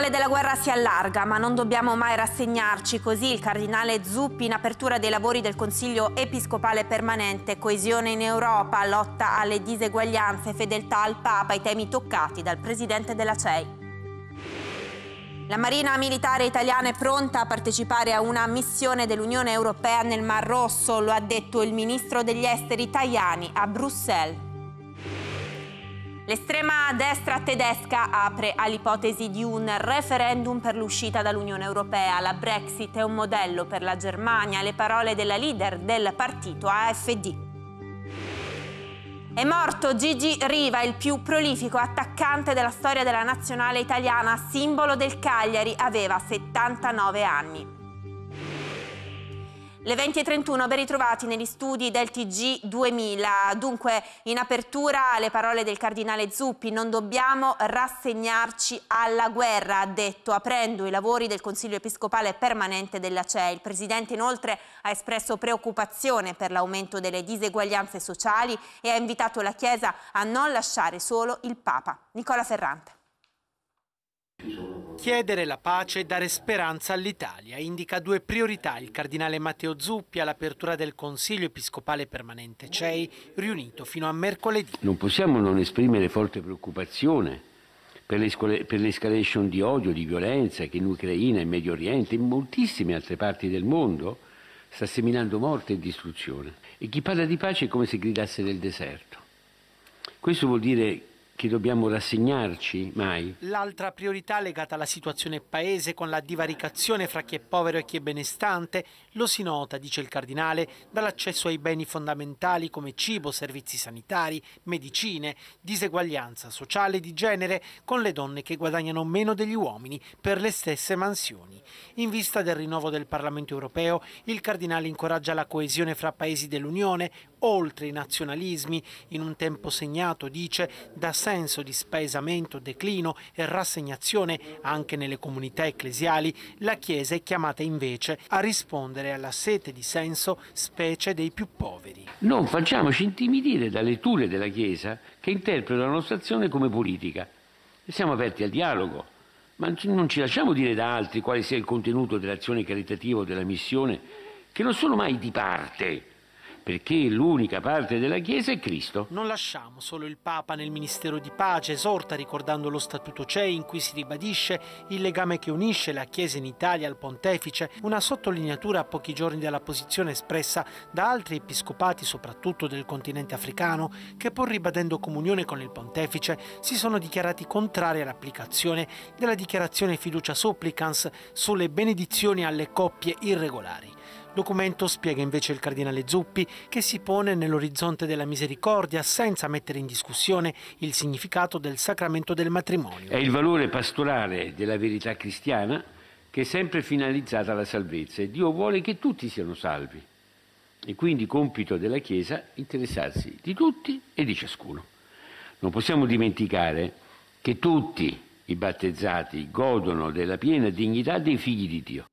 spirale della guerra si allarga, ma non dobbiamo mai rassegnarci, così il cardinale Zuppi in apertura dei lavori del Consiglio Episcopale Permanente, coesione in Europa, lotta alle diseguaglianze, fedeltà al Papa, i temi toccati dal presidente della CEI. La Marina Militare Italiana è pronta a partecipare a una missione dell'Unione Europea nel Mar Rosso, lo ha detto il ministro degli esteri Tajani a Bruxelles. L'estrema destra tedesca apre all'ipotesi di un referendum per l'uscita dall'Unione Europea. La Brexit è un modello per la Germania, le parole della leader del partito AFD. È morto Gigi Riva, il più prolifico attaccante della storia della nazionale italiana, simbolo del Cagliari, aveva 79 anni. Le 20 e 31 ben ritrovati negli studi del TG 2000. Dunque, in apertura le parole del cardinale Zuppi, non dobbiamo rassegnarci alla guerra, ha detto, aprendo i lavori del Consiglio Episcopale Permanente della CEI. Il Presidente inoltre ha espresso preoccupazione per l'aumento delle diseguaglianze sociali e ha invitato la Chiesa a non lasciare solo il Papa. Nicola Ferrante. Chiedere la pace e dare speranza all'Italia indica due priorità il cardinale Matteo Zuppi all'apertura del Consiglio Episcopale Permanente CEI riunito fino a mercoledì. Non possiamo non esprimere forte preoccupazione per, l'escalation di odio, di violenza che in Ucraina, in Medio Oriente e in moltissime altre parti del mondo sta seminando morte e distruzione. E chi parla di pace è come se gridasse nel deserto. Questo vuol dire che dobbiamo rassegnarci mai. L'altra priorità legata alla situazione paese con la divaricazione fra chi è povero e chi è benestante lo si nota, dice il cardinale, dall'accesso ai beni fondamentali come cibo, servizi sanitari, medicine, diseguaglianza sociale di genere con le donne che guadagnano meno degli uomini per le stesse mansioni. In vista del rinnovo del Parlamento europeo, il cardinale incoraggia la coesione fra paesi dell'Unione, oltre i nazionalismi, in un tempo segnato, dice, da senso di spaesamento, declino e rassegnazione anche nelle comunità ecclesiali, la Chiesa è chiamata invece a rispondere alla sete di senso, specie dei più poveri. Non facciamoci intimidire da letture della Chiesa che interpretano la nostra azione come politica. Siamo aperti al dialogo, ma non ci lasciamo dire da altri quale sia il contenuto dell'azione caritativa o della missione, che non sono mai di parte perché l'unica parte della Chiesa è Cristo. Non lasciamo solo il Papa nel Ministero di Pace, esorta ricordando lo Statuto CEI in cui si ribadisce il legame che unisce la Chiesa in Italia al Pontefice, una sottolineatura a pochi giorni dalla posizione espressa da altri episcopati, soprattutto del continente africano, che pur ribadendo comunione con il Pontefice si sono dichiarati contrari all'applicazione della dichiarazione fiducia supplicans sulle benedizioni alle coppie irregolari documento spiega invece il cardinale Zuppi che si pone nell'orizzonte della misericordia senza mettere in discussione il significato del sacramento del matrimonio. È il valore pastorale della verità cristiana che è sempre finalizzata alla salvezza e Dio vuole che tutti siano salvi. E quindi compito della Chiesa interessarsi di tutti e di ciascuno. Non possiamo dimenticare che tutti i battezzati godono della piena dignità dei figli di Dio.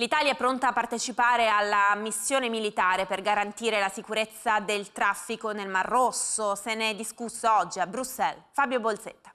L'Italia è pronta a partecipare alla missione militare per garantire la sicurezza del traffico nel Mar Rosso. Se ne è discusso oggi a Bruxelles. Fabio Bolzetta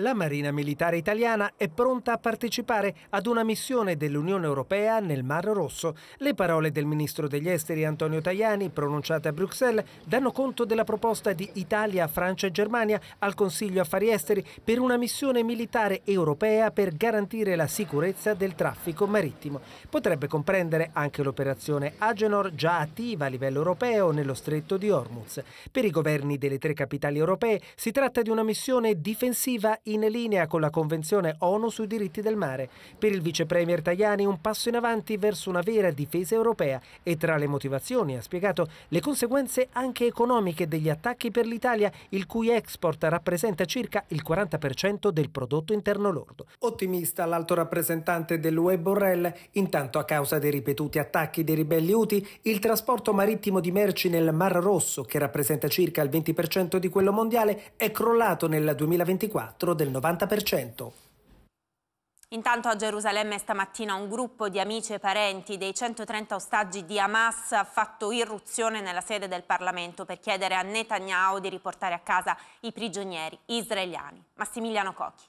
la Marina Militare Italiana è pronta a partecipare ad una missione dell'Unione Europea nel Mar Rosso. Le parole del ministro degli esteri Antonio Tajani, pronunciate a Bruxelles, danno conto della proposta di Italia, Francia e Germania al Consiglio Affari Esteri per una missione militare europea per garantire la sicurezza del traffico marittimo. Potrebbe comprendere anche l'operazione Agenor già attiva a livello europeo nello stretto di Hormuz. Per i governi delle tre capitali europee si tratta di una missione difensiva in linea con la Convenzione ONU sui diritti del mare. Per il vicepremier Tajani un passo in avanti verso una vera difesa europea e tra le motivazioni, ha spiegato, le conseguenze anche economiche degli attacchi per l'Italia, il cui export rappresenta circa il 40% del prodotto interno lordo. Ottimista l'alto rappresentante dell'UE Borrell, intanto a causa dei ripetuti attacchi dei ribelli UTI, il trasporto marittimo di merci nel Mar Rosso, che rappresenta circa il 20% di quello mondiale, è crollato nel 2024 del 90%. Intanto a Gerusalemme stamattina un gruppo di amici e parenti dei 130 ostaggi di Hamas ha fatto irruzione nella sede del Parlamento per chiedere a Netanyahu di riportare a casa i prigionieri israeliani. Massimiliano Cocchi.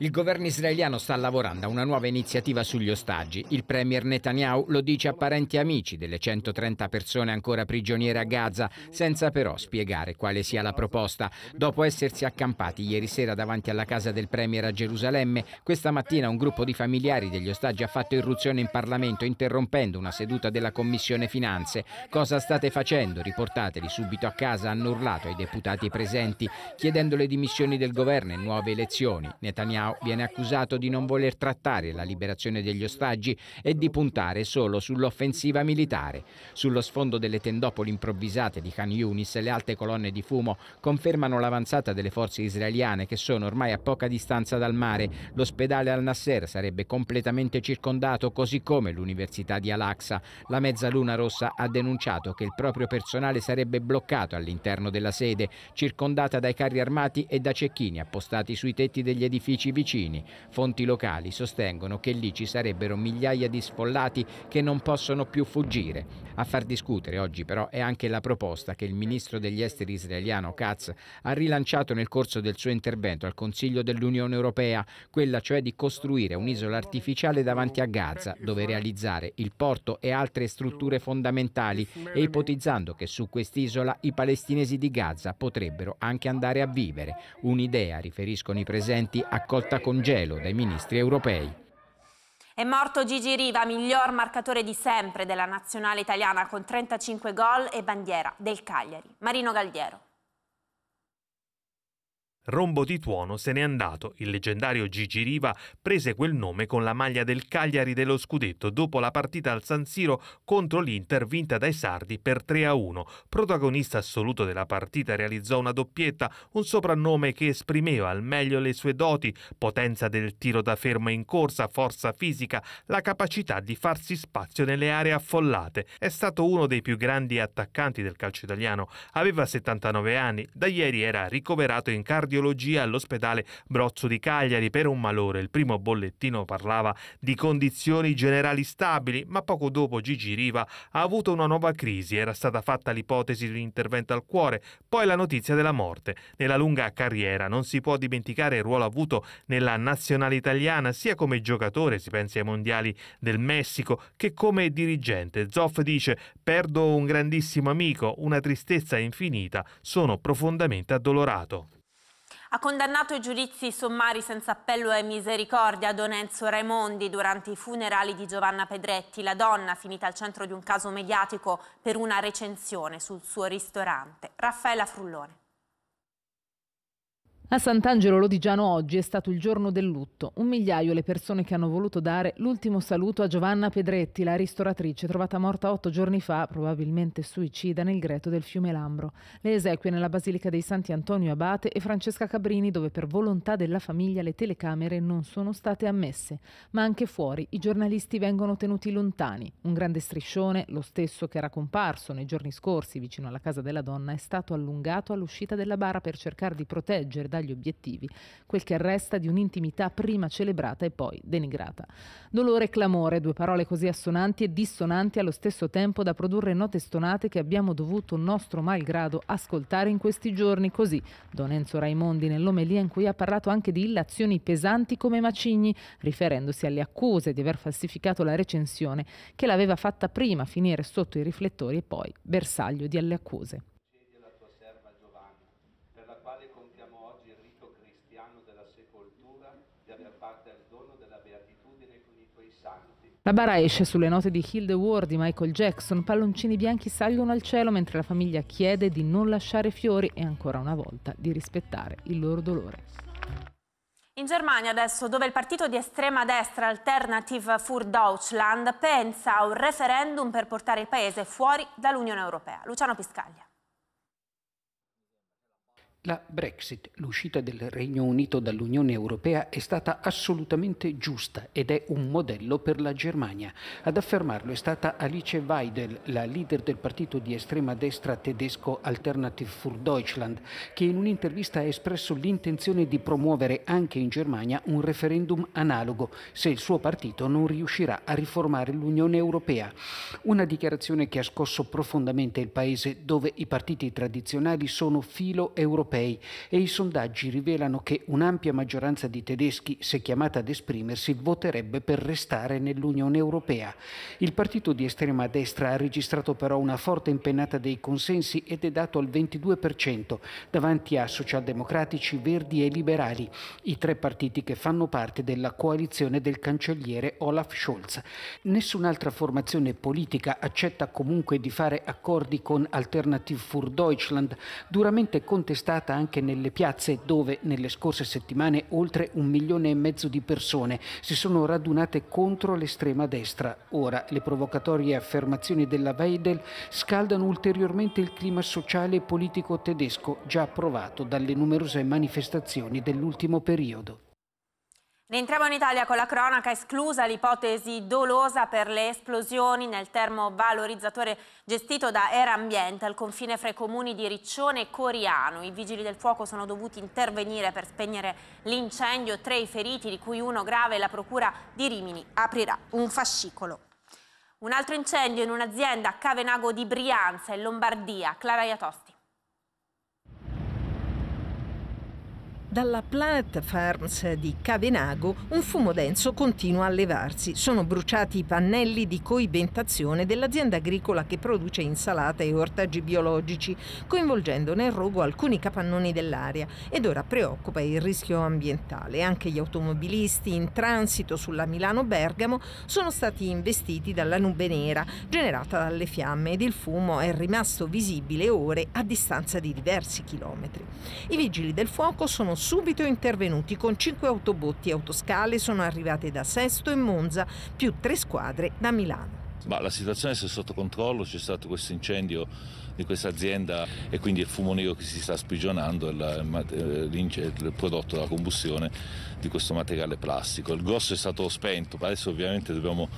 Il governo israeliano sta lavorando a una nuova iniziativa sugli ostaggi. Il premier Netanyahu lo dice a parenti e amici delle 130 persone ancora prigioniere a Gaza, senza però spiegare quale sia la proposta. Dopo essersi accampati ieri sera davanti alla casa del premier a Gerusalemme, questa mattina un gruppo di familiari degli ostaggi ha fatto irruzione in Parlamento interrompendo una seduta della Commissione Finanze. Cosa state facendo? Riportateli subito a casa, hanno urlato ai deputati presenti, chiedendo le dimissioni del governo e nuove elezioni. Netanyahu Netanyahu viene accusato di non voler trattare la liberazione degli ostaggi e di puntare solo sull'offensiva militare. Sullo sfondo delle tendopoli improvvisate di Khan Yunis le alte colonne di fumo confermano l'avanzata delle forze israeliane che sono ormai a poca distanza dal mare. L'ospedale al-Nasser sarebbe completamente circondato così come l'università di Al-Aqsa. La Mezzaluna Rossa ha denunciato che il proprio personale sarebbe bloccato all'interno della sede, circondata dai carri armati e da cecchini appostati sui tetti degli edifici vicini. Fonti locali sostengono che lì ci sarebbero migliaia di sfollati che non possono più fuggire. A far discutere oggi però è anche la proposta che il ministro degli esteri israeliano Katz ha rilanciato nel corso del suo intervento al Consiglio dell'Unione Europea, quella cioè di costruire un'isola artificiale davanti a Gaza dove realizzare il porto e altre strutture fondamentali e ipotizzando che su quest'isola i palestinesi di Gaza potrebbero anche andare a vivere. Un'idea, riferiscono i presenti, accolta fatta con gelo dai ministri europei. È morto Gigi Riva, miglior marcatore di sempre della nazionale italiana con 35 gol e bandiera del Cagliari. Marino Galdiero. Rombo di Tuono se n'è andato. Il leggendario Gigi Riva prese quel nome con la maglia del Cagliari dello scudetto dopo la partita al San Siro contro l'Inter vinta dai Sardi per 3-1. Protagonista assoluto della partita realizzò una doppietta, un soprannome che esprimeva al meglio le sue doti, potenza del tiro da fermo in corsa, forza fisica, la capacità di farsi spazio nelle aree affollate. È stato uno dei più grandi attaccanti del calcio italiano. Aveva 79 anni, da ieri era ricoverato in cardio cardiologia all'ospedale Brozzo di Cagliari per un malore. Il primo bollettino parlava di condizioni generali stabili, ma poco dopo Gigi Riva ha avuto una nuova crisi. Era stata fatta l'ipotesi di un intervento al cuore, poi la notizia della morte. Nella lunga carriera non si può dimenticare il ruolo avuto nella nazionale italiana, sia come giocatore, si pensi ai mondiali del Messico, che come dirigente. Zoff dice: Perdo un grandissimo amico, una tristezza infinita, sono profondamente addolorato ha condannato i giudizi sommari senza appello e misericordia Don Enzo Raimondi durante i funerali di Giovanna Pedretti, la donna finita al centro di un caso mediatico per una recensione sul suo ristorante. Raffaella Frullone. A Sant'Angelo Lodigiano oggi è stato il giorno del lutto. Un migliaio le persone che hanno voluto dare l'ultimo saluto a Giovanna Pedretti, la ristoratrice trovata morta otto giorni fa, probabilmente suicida, nel greto del fiume Lambro. Le esequie nella Basilica dei Santi Antonio Abate e Francesca Cabrini, dove per volontà della famiglia le telecamere non sono state ammesse. Ma anche fuori i giornalisti vengono tenuti lontani. Un grande striscione, lo stesso che era comparso nei giorni scorsi vicino alla casa della donna, è stato allungato all'uscita della bara per cercare di proteggere dagli obiettivi, quel che resta di un'intimità prima celebrata e poi denigrata. Dolore e clamore, due parole così assonanti e dissonanti allo stesso tempo da produrre note stonate che abbiamo dovuto nostro malgrado ascoltare in questi giorni. Così Don Enzo Raimondi nell'omelia in cui ha parlato anche di illazioni pesanti come macigni, riferendosi alle accuse di aver falsificato la recensione che l'aveva fatta prima finire sotto i riflettori e poi bersaglio di alle accuse per la quale compiamo oggi il rito cristiano della sepoltura, di aver parte al dono della beatitudine con i tuoi santi. La bara esce sulle note di Hill the Ward di Michael Jackson, palloncini bianchi salgono al cielo mentre la famiglia chiede di non lasciare fiori e ancora una volta di rispettare il loro dolore. In Germania adesso, dove il partito di estrema destra Alternative für Deutschland pensa a un referendum per portare il paese fuori dall'Unione Europea. Luciano Piscaglia. La Brexit, l'uscita del Regno Unito dall'Unione Europea, è stata assolutamente giusta ed è un modello per la Germania. Ad affermarlo è stata Alice Weidel, la leader del partito di estrema destra tedesco Alternative für Deutschland, che in un'intervista ha espresso l'intenzione di promuovere anche in Germania un referendum analogo se il suo partito non riuscirà a riformare l'Unione Europea. Una dichiarazione che ha scosso profondamente il paese dove i partiti tradizionali sono filo europei europei e i sondaggi rivelano che un'ampia maggioranza di tedeschi, se chiamata ad esprimersi, voterebbe per restare nell'Unione Europea. Il partito di estrema destra ha registrato però una forte impennata dei consensi ed è dato al 22% davanti a socialdemocratici, verdi e liberali, i tre partiti che fanno parte della coalizione del cancelliere Olaf Scholz. Nessun'altra formazione politica accetta comunque di fare accordi con Alternative für Deutschland, duramente contestata radicata anche nelle piazze dove nelle scorse settimane oltre un milione e mezzo di persone si sono radunate contro l'estrema destra. Ora le provocatorie affermazioni della Weidel scaldano ulteriormente il clima sociale e politico tedesco già provato dalle numerose manifestazioni dell'ultimo periodo. Rientriamo in Italia con la cronaca esclusa l'ipotesi dolosa per le esplosioni nel termovalorizzatore gestito da Era Ambiente al confine fra i comuni di Riccione e Coriano. I vigili del fuoco sono dovuti intervenire per spegnere l'incendio, tre i feriti di cui uno grave la procura di Rimini aprirà un fascicolo. Un altro incendio in un'azienda a Cavenago di Brianza in Lombardia. Clara Iatosti. Dalla Planet Farms di Cavenago un fumo denso continua a levarsi. Sono bruciati i pannelli di coibentazione dell'azienda agricola che produce insalate e ortaggi biologici, coinvolgendo nel rogo alcuni capannoni dell'area. Ed ora preoccupa il rischio ambientale. Anche gli automobilisti in transito sulla Milano-Bergamo sono stati investiti dalla nube nera generata dalle fiamme ed il fumo è rimasto visibile ore a distanza di diversi chilometri. I vigili del fuoco sono subito intervenuti con cinque autobotti e autoscale sono arrivate da Sesto e Monza, più tre squadre da Milano. Ma la situazione è sotto controllo, c'è stato questo incendio di questa azienda e quindi il fumo nero che si sta sprigionando è eh, il prodotto della combustione di questo materiale plastico. Il grosso è stato spento, adesso ovviamente dobbiamo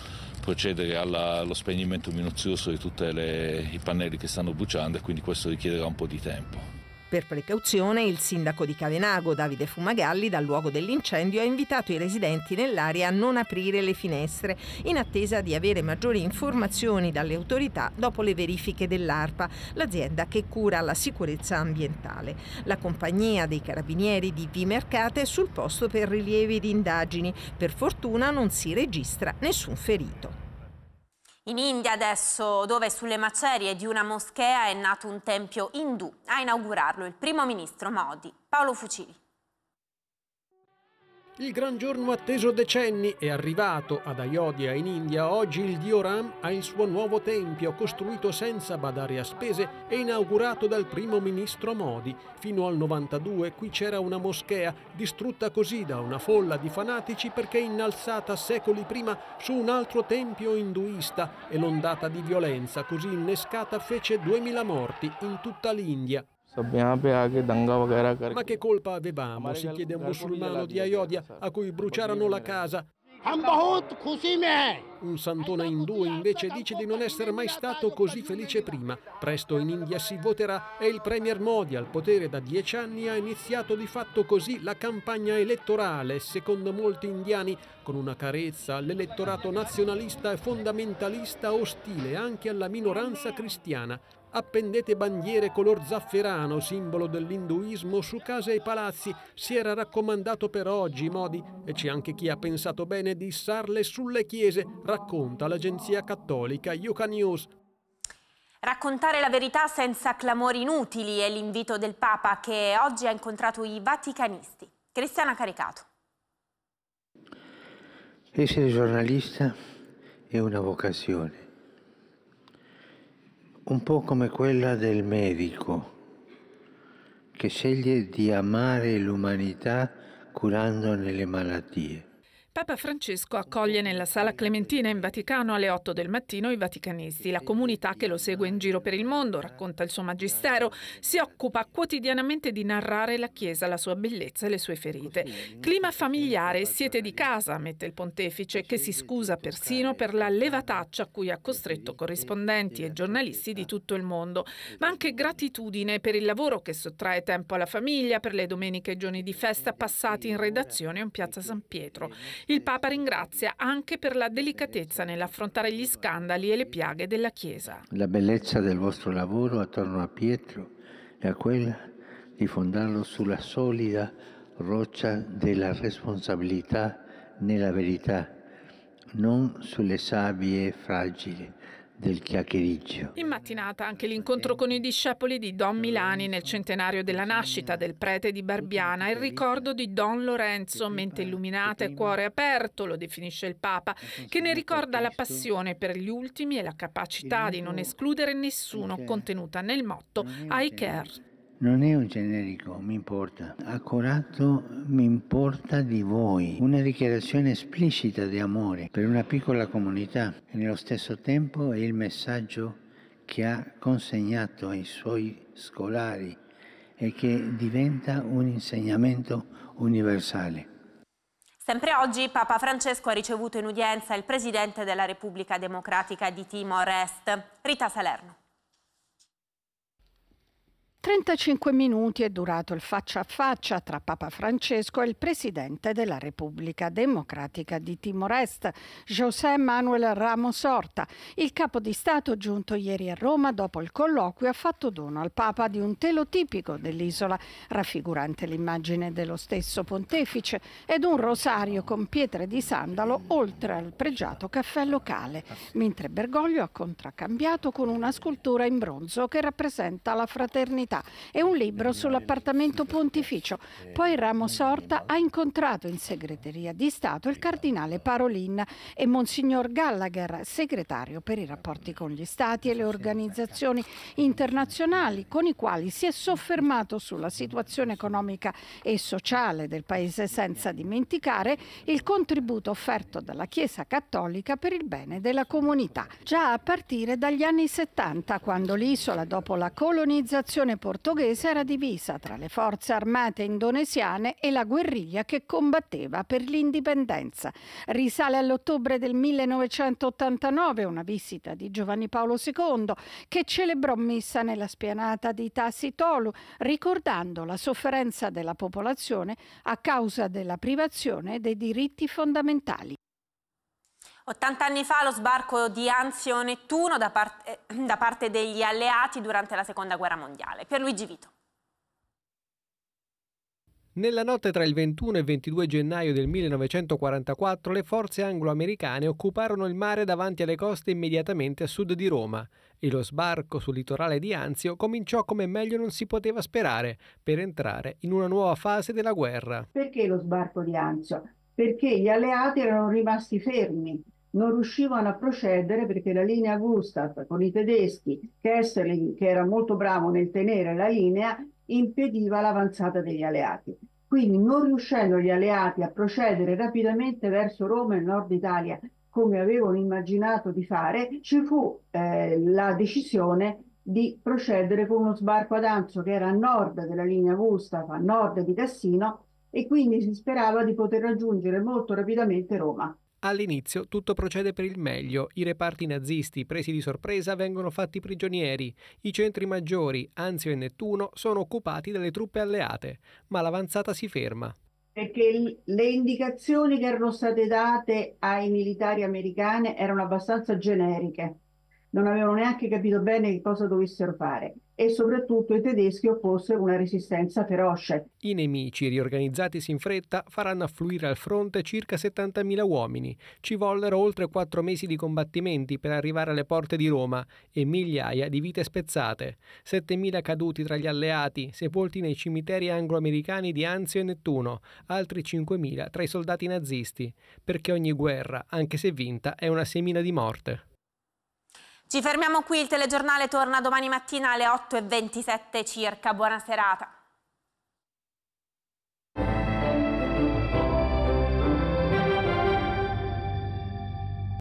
procedere allo spegnimento minuzioso di tutti i pannelli che stanno bruciando e quindi questo richiederà un po' di tempo. Per precauzione il sindaco di Cavenago, Davide Fumagalli, dal luogo dell'incendio ha invitato i residenti nell'area a non aprire le finestre in attesa di avere maggiori informazioni dalle autorità dopo le verifiche dell'ARPA, l'azienda che cura la sicurezza ambientale. La compagnia dei carabinieri di Vimercate è sul posto per rilievi di indagini. Per fortuna non si registra nessun ferito. In India adesso, dove sulle macerie di una moschea è nato un tempio indù, a inaugurarlo il primo ministro Modi, Paolo Fucili. Il gran giorno atteso decenni è arrivato ad Ayodhya in India. Oggi il dio Ram ha il suo nuovo tempio, costruito senza badare a spese e inaugurato dal primo ministro Modi. Fino al 92 qui c'era una moschea, distrutta così da una folla di fanatici perché innalzata secoli prima su un altro tempio induista e l'ondata di violenza così innescata fece 2000 morti in tutta l'India. Ma che colpa avevamo, si chiede un musulmano di Ayodhya a cui bruciarono la casa. Un santone indù invece dice di non essere mai stato così felice prima. Presto in India si voterà e il premier Modi al potere da dieci anni ha iniziato di fatto così la campagna elettorale, secondo molti indiani, con una carezza all'elettorato nazionalista e fondamentalista ostile anche alla minoranza cristiana. Appendete bandiere color zafferano, simbolo dell'induismo, su case e palazzi. Si era raccomandato per oggi i modi e c'è anche chi ha pensato bene di issarle sulle chiese, racconta l'agenzia cattolica Yuka News. Raccontare la verità senza clamori inutili è l'invito del Papa che oggi ha incontrato i vaticanisti. Cristiana Caricato. Essere giornalista è una vocazione un po' come quella del medico che sceglie di amare l'umanità curandone le malattie. Papa Francesco accoglie nella Sala Clementina in Vaticano alle 8 del mattino i vaticanisti, la comunità che lo segue in giro per il mondo, racconta il suo magistero, si occupa quotidianamente di narrare la Chiesa, la sua bellezza e le sue ferite. Clima familiare, siete di casa, ammette il pontefice, che si scusa persino per la levataccia a cui ha costretto corrispondenti e giornalisti di tutto il mondo, ma anche gratitudine per il lavoro che sottrae tempo alla famiglia, per le domeniche e giorni di festa passati in redazione in piazza San Pietro. Il Papa ringrazia anche per la delicatezza nell'affrontare gli scandali e le piaghe della Chiesa. La bellezza del vostro lavoro attorno a Pietro è quella di fondarlo sulla solida roccia della responsabilità nella verità, non sulle sabbie fragili del chiacchiericcio. In mattinata anche l'incontro con i discepoli di Don Milani nel centenario della nascita del prete di Barbiana il ricordo di Don Lorenzo, mente illuminata e cuore aperto, lo definisce il Papa, che ne ricorda la passione per gli ultimi e la capacità di non escludere nessuno contenuta nel motto I care. Non è un generico, mi importa. Accorato mi importa di voi. Una dichiarazione esplicita di amore per una piccola comunità e nello stesso tempo è il messaggio che ha consegnato ai suoi scolari e che diventa un insegnamento universale. Sempre oggi Papa Francesco ha ricevuto in udienza il Presidente della Repubblica Democratica di Timor Est, Rita Salerno. 35 minuti è durato il faccia a faccia tra Papa Francesco e il Presidente della Repubblica Democratica di Timor-Est, José Manuel Ramos Horta. Il capo di Stato giunto ieri a Roma dopo il colloquio ha fatto dono al Papa di un telo tipico dell'isola, raffigurante l'immagine dello stesso pontefice, ed un rosario con pietre di sandalo oltre al pregiato caffè locale, mentre Bergoglio ha contraccambiato con una scultura in bronzo che rappresenta la fraternità società e un libro sull'appartamento pontificio. Poi Ramos Horta ha incontrato in segreteria di Stato il cardinale Parolin e Monsignor Gallagher, segretario per i rapporti con gli stati e le organizzazioni internazionali, con i quali si è soffermato sulla situazione economica e sociale del paese senza dimenticare il contributo offerto dalla Chiesa Cattolica per il bene della comunità. Già a partire dagli anni 70, quando l'isola, dopo la colonizzazione portoghese era divisa tra le forze armate indonesiane e la guerriglia che combatteva per l'indipendenza. Risale all'ottobre del 1989 una visita di Giovanni Paolo II che celebrò messa nella spianata di Tassitolu, ricordando la sofferenza della popolazione a causa della privazione dei diritti fondamentali. 80 anni fa lo sbarco di Anzio Nettuno da parte, eh, da parte degli alleati durante la Seconda Guerra Mondiale. Per Luigi Vito. Nella notte tra il 21 e il 22 gennaio del 1944 le forze anglo-americane occuparono il mare davanti alle coste immediatamente a sud di Roma e lo sbarco sul litorale di Anzio cominciò come meglio non si poteva sperare per entrare in una nuova fase della guerra. Perché lo sbarco di Anzio? Perché gli alleati erano rimasti fermi non riuscivano a procedere perché la linea Gustav con i tedeschi, Kessler che era molto bravo nel tenere la linea, impediva l'avanzata degli alleati. Quindi non riuscendo gli alleati a procedere rapidamente verso Roma e nord Italia come avevano immaginato di fare, ci fu eh, la decisione di procedere con uno sbarco ad Anzo che era a nord della linea Gustav, a nord di Cassino e quindi si sperava di poter raggiungere molto rapidamente Roma. All'inizio tutto procede per il meglio, i reparti nazisti presi di sorpresa vengono fatti prigionieri, i centri maggiori, Anzio e Nettuno, sono occupati dalle truppe alleate, ma l'avanzata si ferma. Perché le indicazioni che erano state date ai militari americani erano abbastanza generiche, non avevano neanche capito bene che cosa dovessero fare e soprattutto i tedeschi opposero una resistenza feroce. I nemici, riorganizzatisi in fretta, faranno affluire al fronte circa 70.000 uomini. Ci vollero oltre quattro mesi di combattimenti per arrivare alle porte di Roma e migliaia di vite spezzate. 7.000 caduti tra gli alleati, sepolti nei cimiteri anglo-americani di Anzio e Nettuno, altri 5.000 tra i soldati nazisti, perché ogni guerra, anche se vinta, è una semina di morte. Ci fermiamo qui, il telegiornale torna domani mattina alle 8.27 circa. Buona serata.